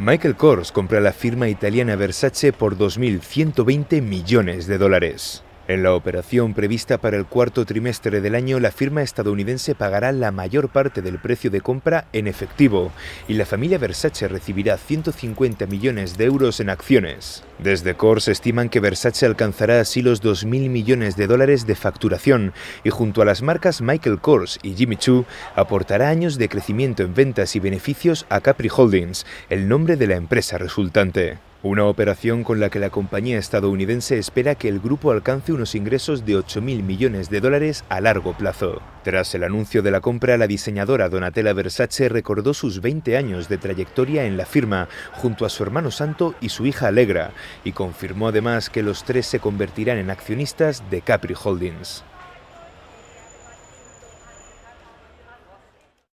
Michael Kors compra la firma italiana Versace por 2.120 millones de dólares. En la operación prevista para el cuarto trimestre del año, la firma estadounidense pagará la mayor parte del precio de compra en efectivo y la familia Versace recibirá 150 millones de euros en acciones. Desde Core estiman que Versace alcanzará así los 2.000 millones de dólares de facturación y junto a las marcas Michael Kors y Jimmy Choo aportará años de crecimiento en ventas y beneficios a Capri Holdings, el nombre de la empresa resultante. Una operación con la que la compañía estadounidense espera que el grupo alcance unos ingresos de 8.000 millones de dólares a largo plazo. Tras el anuncio de la compra, la diseñadora Donatella Versace recordó sus 20 años de trayectoria en la firma, junto a su hermano Santo y su hija Alegra, y confirmó además que los tres se convertirán en accionistas de Capri Holdings.